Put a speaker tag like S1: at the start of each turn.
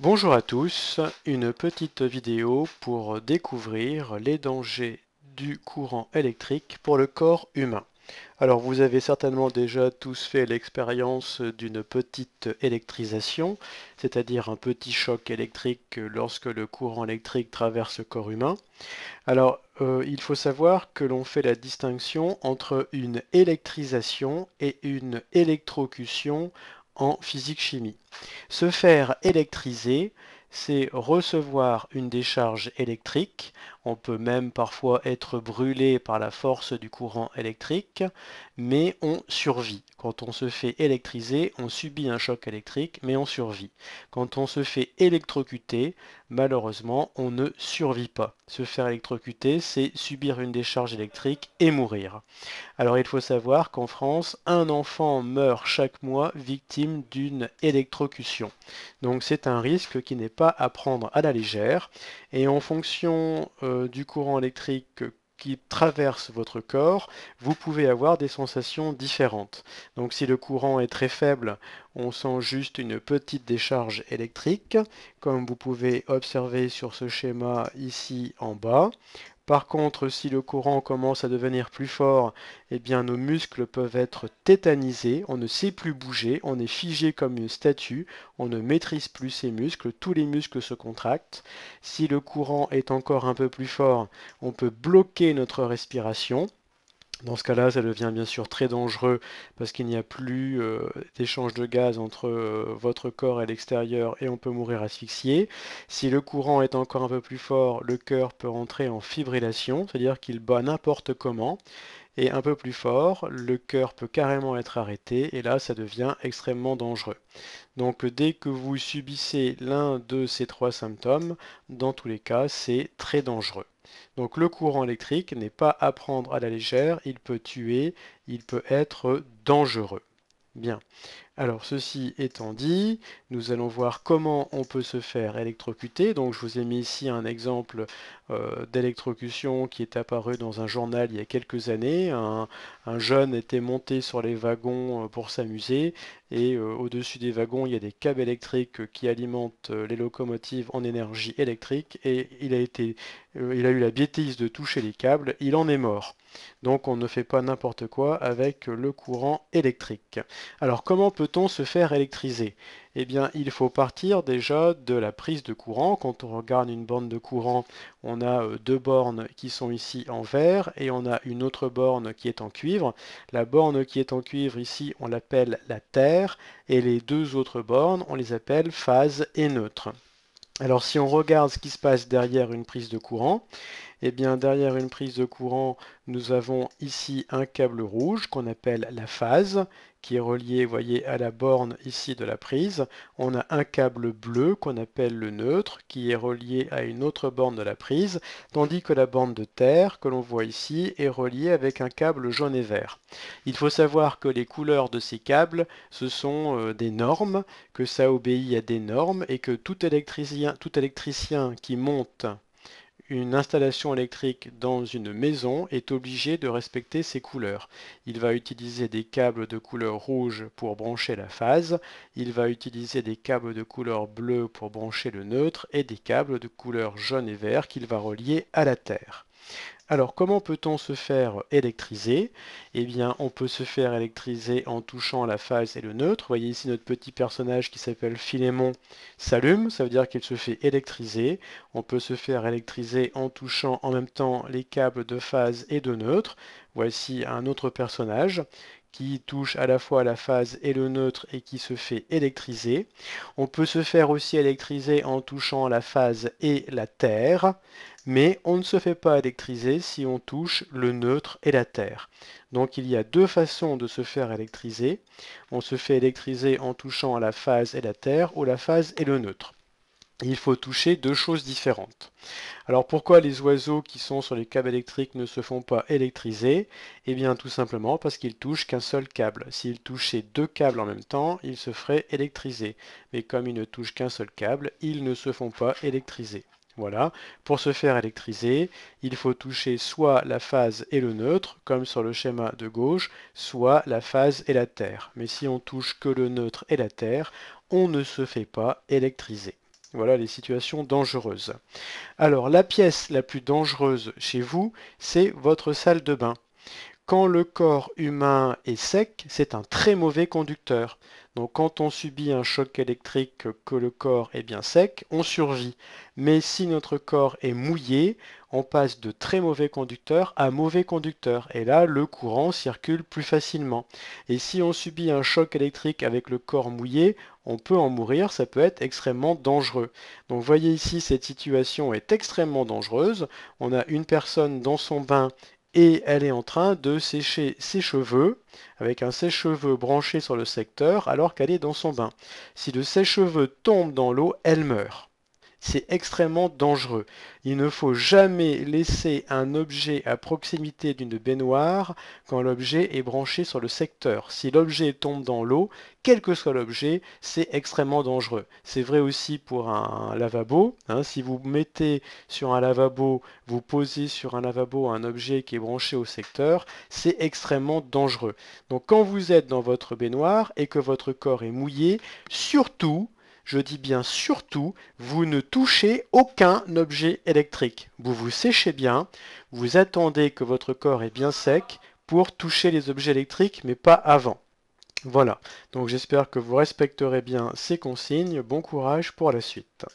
S1: Bonjour à tous, une petite vidéo pour découvrir les dangers du courant électrique pour le corps humain. Alors vous avez certainement déjà tous fait l'expérience d'une petite électrisation, c'est-à-dire un petit choc électrique lorsque le courant électrique traverse le corps humain. Alors euh, il faut savoir que l'on fait la distinction entre une électrisation et une électrocution physique-chimie. Se faire électriser, c'est recevoir une décharge électrique on peut même parfois être brûlé par la force du courant électrique, mais on survit. Quand on se fait électriser, on subit un choc électrique, mais on survit. Quand on se fait électrocuter, malheureusement, on ne survit pas. Se faire électrocuter, c'est subir une décharge électrique et mourir. Alors il faut savoir qu'en France, un enfant meurt chaque mois victime d'une électrocution. Donc c'est un risque qui n'est pas à prendre à la légère. Et en fonction... Euh, euh, du courant électrique qui traverse votre corps, vous pouvez avoir des sensations différentes. Donc si le courant est très faible, on sent juste une petite décharge électrique, comme vous pouvez observer sur ce schéma ici en bas. Par contre, si le courant commence à devenir plus fort, eh bien nos muscles peuvent être tétanisés, on ne sait plus bouger, on est figé comme une statue, on ne maîtrise plus ses muscles, tous les muscles se contractent. Si le courant est encore un peu plus fort, on peut bloquer notre respiration. Dans ce cas-là, ça devient bien sûr très dangereux parce qu'il n'y a plus euh, d'échange de gaz entre euh, votre corps et l'extérieur et on peut mourir asphyxié. Si le courant est encore un peu plus fort, le cœur peut entrer en fibrillation, c'est-à-dire qu'il bat n'importe comment et un peu plus fort, le cœur peut carrément être arrêté et là ça devient extrêmement dangereux. Donc dès que vous subissez l'un de ces trois symptômes, dans tous les cas c'est très dangereux. Donc le courant électrique n'est pas à prendre à la légère, il peut tuer, il peut être dangereux. Bien. Alors ceci étant dit, nous allons voir comment on peut se faire électrocuter. Donc je vous ai mis ici un exemple euh, d'électrocution qui est apparu dans un journal il y a quelques années. Un, jeune était monté sur les wagons euh, pour s'amuser et euh, au-dessus des wagons il y a des câbles électriques qui alimentent les locomotives en énergie électrique et il a, il a eu la bêtise de toucher les câbles, il en est mort. Donc on ne fait pas n'importe quoi avec le courant électrique. Alors comment peut peut-on se faire électriser Eh bien, il faut partir déjà de la prise de courant. Quand on regarde une borne de courant, on a euh, deux bornes qui sont ici en vert et on a une autre borne qui est en cuivre. La borne qui est en cuivre ici, on l'appelle la Terre et les deux autres bornes, on les appelle phase et neutre. Alors si on regarde ce qui se passe derrière une prise de courant, eh bien derrière une prise de courant, nous avons ici un câble rouge qu'on appelle la phase qui est relié, voyez, à la borne ici de la prise. On a un câble bleu qu'on appelle le neutre, qui est relié à une autre borne de la prise, tandis que la borne de terre, que l'on voit ici, est reliée avec un câble jaune et vert. Il faut savoir que les couleurs de ces câbles, ce sont euh, des normes, que ça obéit à des normes, et que tout électricien, tout électricien qui monte une installation électrique dans une maison est obligée de respecter ses couleurs. Il va utiliser des câbles de couleur rouge pour brancher la phase, il va utiliser des câbles de couleur bleue pour brancher le neutre et des câbles de couleur jaune et vert qu'il va relier à la Terre. Alors comment peut-on se faire électriser Eh bien on peut se faire électriser en touchant la phase et le neutre. Vous voyez ici notre petit personnage qui s'appelle Philémon s'allume, ça veut dire qu'il se fait électriser. On peut se faire électriser en touchant en même temps les câbles de phase et de neutre. Voici un autre personnage qui touche à la fois la phase et le neutre et qui se fait électriser. On peut se faire aussi électriser en touchant la phase et la Terre, mais on ne se fait pas électriser si on touche le neutre et la Terre. Donc il y a deux façons de se faire électriser. On se fait électriser en touchant la phase et la Terre ou la phase et le neutre il faut toucher deux choses différentes. Alors pourquoi les oiseaux qui sont sur les câbles électriques ne se font pas électriser Eh bien tout simplement parce qu'ils touchent qu'un seul câble. S'ils touchaient deux câbles en même temps, ils se feraient électriser. Mais comme ils ne touchent qu'un seul câble, ils ne se font pas électriser. Voilà, pour se faire électriser, il faut toucher soit la phase et le neutre, comme sur le schéma de gauche, soit la phase et la Terre. Mais si on touche que le neutre et la Terre, on ne se fait pas électriser. Voilà les situations dangereuses. Alors la pièce la plus dangereuse chez vous, c'est votre salle de bain quand le corps humain est sec, c'est un très mauvais conducteur. Donc quand on subit un choc électrique que le corps est bien sec, on survit. Mais si notre corps est mouillé, on passe de très mauvais conducteur à mauvais conducteur. Et là, le courant circule plus facilement. Et si on subit un choc électrique avec le corps mouillé, on peut en mourir, ça peut être extrêmement dangereux. Donc voyez ici, cette situation est extrêmement dangereuse. On a une personne dans son bain et elle est en train de sécher ses cheveux avec un sèche-cheveux branché sur le secteur alors qu'elle est dans son bain. Si le sèche-cheveux tombe dans l'eau, elle meurt c'est extrêmement dangereux. Il ne faut jamais laisser un objet à proximité d'une baignoire quand l'objet est branché sur le secteur. Si l'objet tombe dans l'eau, quel que soit l'objet, c'est extrêmement dangereux. C'est vrai aussi pour un lavabo. Hein. si vous mettez sur un lavabo, vous posez sur un lavabo un objet qui est branché au secteur, c'est extrêmement dangereux. Donc quand vous êtes dans votre baignoire et que votre corps est mouillé, surtout, je dis bien surtout, vous ne touchez aucun objet électrique. Vous vous séchez bien, vous attendez que votre corps est bien sec pour toucher les objets électriques, mais pas avant. Voilà, donc j'espère que vous respecterez bien ces consignes. Bon courage pour la suite.